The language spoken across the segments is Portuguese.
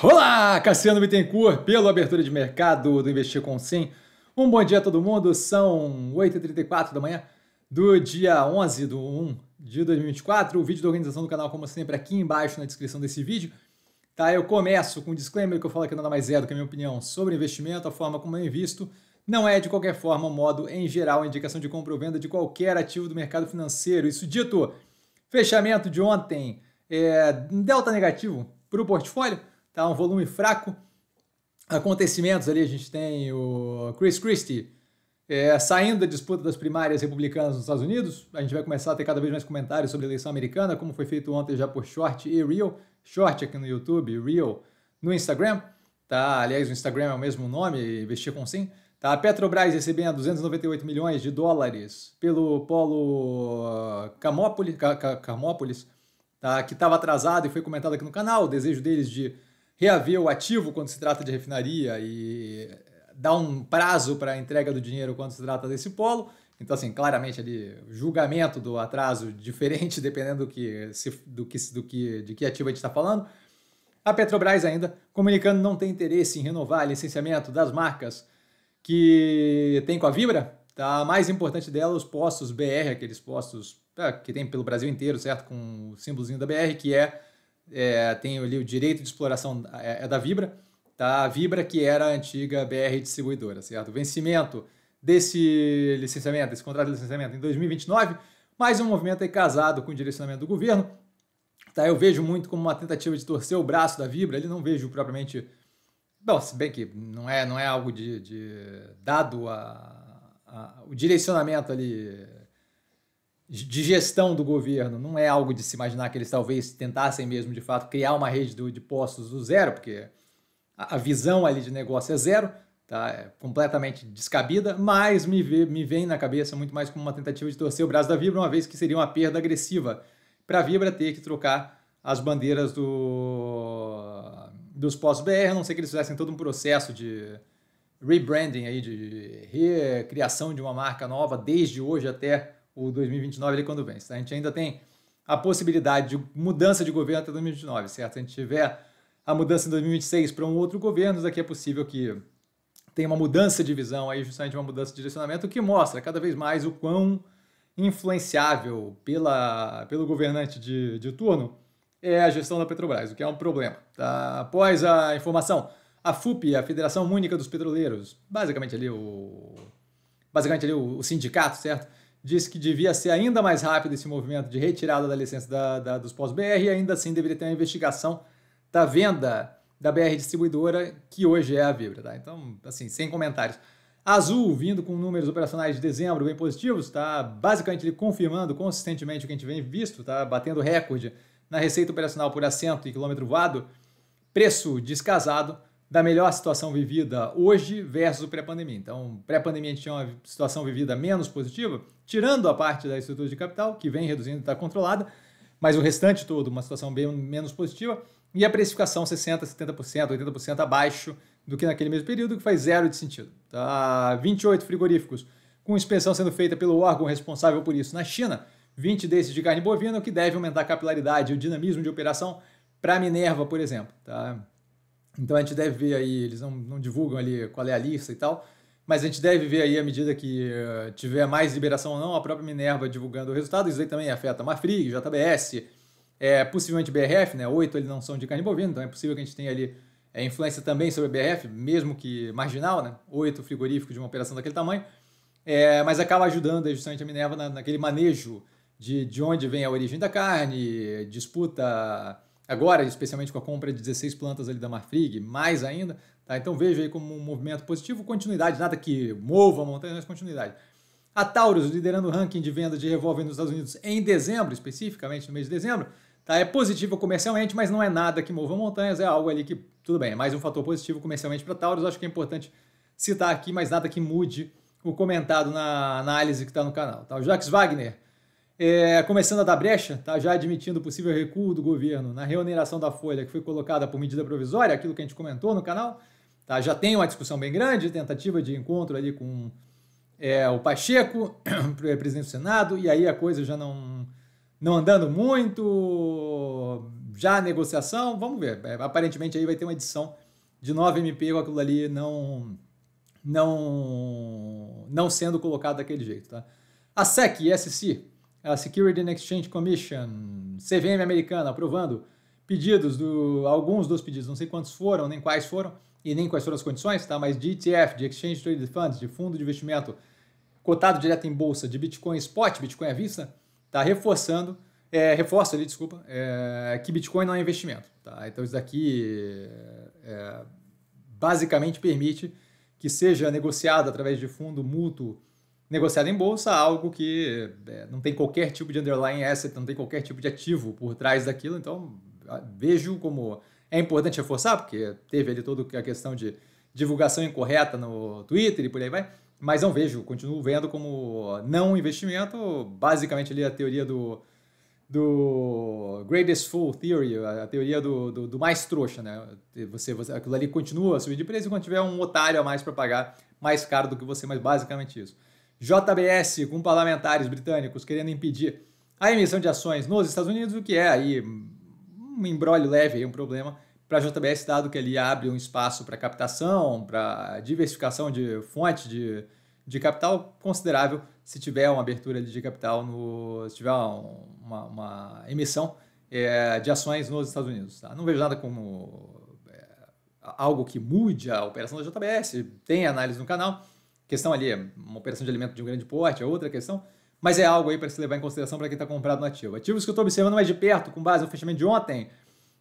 Olá, Cassiano Bittencourt, pela abertura de mercado do Investir com Sim. Um bom dia a todo mundo, são 8h34 da manhã do dia 11 do 1 de 2024. O vídeo da organização do canal, como sempre, aqui embaixo na descrição desse vídeo. Tá, eu começo com um disclaimer que eu falo que nada mais é do que a minha opinião sobre investimento, a forma como eu invisto. Não é, de qualquer forma, modo em geral, indicação de compra ou venda de qualquer ativo do mercado financeiro. Isso dito, fechamento de ontem, é, delta negativo para o portfólio, tá um volume fraco. Acontecimentos ali, a gente tem o Chris Christie é, saindo da disputa das primárias republicanas nos Estados Unidos. A gente vai começar a ter cada vez mais comentários sobre a eleição americana, como foi feito ontem já por Short e Real. Short aqui no YouTube, Real no Instagram. Tá? Aliás, o Instagram é o mesmo nome, investir com sim. Tá? A Petrobras recebendo 298 milhões de dólares pelo polo Camópolis, Camópolis tá? que estava atrasado e foi comentado aqui no canal. O desejo deles de reaver o ativo quando se trata de refinaria e dar um prazo para a entrega do dinheiro quando se trata desse polo. Então, assim, claramente ali, julgamento do atraso diferente dependendo do que, se, do que, do que, de que ativo a gente está falando. A Petrobras ainda comunicando não tem interesse em renovar licenciamento das marcas que tem com a Vibra. Tá? A mais importante dela, os postos BR, aqueles postos ah, que tem pelo Brasil inteiro, certo? Com o símbolozinho da BR, que é é, tem ali o direito de exploração é, é da Vibra, tá? A Vibra que era a antiga BR distribuidora, certo? O vencimento desse licenciamento, desse contrato de licenciamento em 2029, mais um movimento aí casado com o direcionamento do governo, tá? Eu vejo muito como uma tentativa de torcer o braço da Vibra, ele não vejo propriamente Bom, se bem que não é, não é algo de, de dado a, a, o direcionamento ali de gestão do governo. Não é algo de se imaginar que eles talvez tentassem mesmo, de fato, criar uma rede de postos do zero, porque a visão ali de negócio é zero, tá? é completamente descabida, mas me, vê, me vem na cabeça muito mais como uma tentativa de torcer o braço da Vibra, uma vez que seria uma perda agressiva para a Vibra ter que trocar as bandeiras do, dos postos BR, a não sei que eles fizessem todo um processo de rebranding, aí, de recriação de uma marca nova desde hoje até o 2029 ele é quando vence. Né? A gente ainda tem a possibilidade de mudança de governo até 2029, certo? Se a gente tiver a mudança em 2026 para um outro governo, daqui é possível que tenha uma mudança de visão aí, justamente uma mudança de direcionamento, que mostra cada vez mais o quão influenciável pela, pelo governante de, de turno é a gestão da Petrobras, o que é um problema. Tá? Após a informação, a FUP, a Federação Única dos Petroleiros, basicamente ali o basicamente ali o, o sindicato, certo? disse que devia ser ainda mais rápido esse movimento de retirada da licença da, da, dos pós-BR e ainda assim deveria ter uma investigação da venda da BR distribuidora, que hoje é a Vibra. Tá? Então, assim, sem comentários. Azul, vindo com números operacionais de dezembro bem positivos, está basicamente ele confirmando consistentemente o que a gente vem visto, está batendo recorde na receita operacional por assento e quilômetro voado, preço descasado da melhor situação vivida hoje versus o pré-pandemia. Então, pré-pandemia a gente tinha uma situação vivida menos positiva, tirando a parte da estrutura de capital, que vem reduzindo e está controlada, mas o restante todo, uma situação bem menos positiva, e a precificação 60%, 70%, 80% abaixo do que naquele mesmo período, que faz zero de sentido. Tá? 28 frigoríficos com inspeção sendo feita pelo órgão responsável por isso na China, 20 desses de carne bovina, o que deve aumentar a capilaridade e o dinamismo de operação para a Minerva, por exemplo. Tá? Então a gente deve ver aí, eles não, não divulgam ali qual é a lista e tal, mas a gente deve ver aí à medida que uh, tiver mais liberação ou não, a própria Minerva divulgando o resultado, isso aí também afeta Marfrig, JBS, é, possivelmente BRF, né? Oito eles não são de carne bovina, então é possível que a gente tenha ali é, influência também sobre a BRF, mesmo que marginal, né? Oito frigoríficos de uma operação daquele tamanho, é, mas acaba ajudando justamente a Minerva na, naquele manejo de, de onde vem a origem da carne, disputa agora, especialmente com a compra de 16 plantas ali da Marfrig, mais ainda, tá? Então vejo aí como um movimento positivo, continuidade, nada que mova a montanha, mas continuidade. A Taurus liderando o ranking de venda de revólver nos Estados Unidos em dezembro, especificamente no mês de dezembro, tá? É positivo comercialmente, mas não é nada que mova montanhas, é algo ali que, tudo bem, é mais um fator positivo comercialmente para Taurus, acho que é importante citar aqui, mas nada que mude o comentado na análise que está no canal. Tá? O Jax Wagner é, começando a dar brecha, tá? já admitindo possível recuo do governo na reoneração da folha que foi colocada por medida provisória, aquilo que a gente comentou no canal, tá? já tem uma discussão bem grande, tentativa de encontro ali com é, o Pacheco, é, presidente do Senado, e aí a coisa já não, não andando muito, já a negociação, vamos ver, é, aparentemente aí vai ter uma edição de 9 MP com aquilo ali não, não, não sendo colocado daquele jeito. Tá? A SEC e SC a Security and Exchange Commission, CVM americana, aprovando pedidos do alguns dos pedidos, não sei quantos foram, nem quais foram e nem quais foram as condições, tá? Mas de ETF, de Exchange Traded Funds, de fundo de investimento cotado direto em bolsa, de Bitcoin spot, Bitcoin à vista, tá reforçando, é, reforça ali, desculpa, é, que Bitcoin não é investimento, tá? Então isso daqui é, é basicamente permite que seja negociado através de fundo mútuo negociado em bolsa, algo que é, não tem qualquer tipo de underlying asset, não tem qualquer tipo de ativo por trás daquilo. Então, vejo como é importante reforçar, porque teve ali toda a questão de divulgação incorreta no Twitter e por aí vai, mas não vejo, continuo vendo como não investimento, basicamente ali a teoria do, do Greatest Fool Theory, a teoria do, do, do, mais trouxa, né? Você, você, aquilo ali continua a subir de preço enquanto tiver um otário a mais para pagar mais caro do que você, mas basicamente isso. JBS com parlamentares britânicos querendo impedir a emissão de ações nos Estados Unidos, o que é aí um embrólio leve, um problema para a JBS, dado que ele abre um espaço para captação, para diversificação de fonte de, de capital considerável, se tiver uma abertura de capital, no, se tiver uma, uma emissão é, de ações nos Estados Unidos. Tá? Não vejo nada como é, algo que mude a operação da JBS, tem análise no canal, questão ali é uma operação de alimento de um grande porte, é outra questão, mas é algo aí para se levar em consideração para quem está comprado no ativo. Ativos que eu estou observando mais de perto, com base no fechamento de ontem,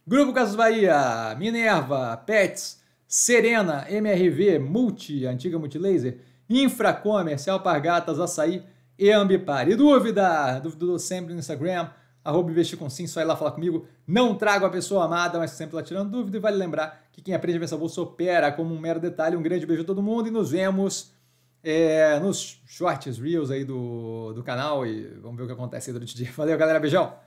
Grupo Casas Bahia, Minerva, Pets, Serena, MRV, Multi, antiga Multilaser, Infra Comercial, Pargatas, Açaí e Ambipar. E dúvida? Dúvida sempre no Instagram, arroba investir com sim, só ir lá falar comigo. Não trago a pessoa amada, mas sempre lá tirando dúvida. E vale lembrar que quem aprende a ver essa bolsa opera como um mero detalhe. Um grande beijo a todo mundo e nos vemos é, nos shorts, reels aí do, do canal e vamos ver o que acontece aí durante o dia. Valeu, galera. Beijão!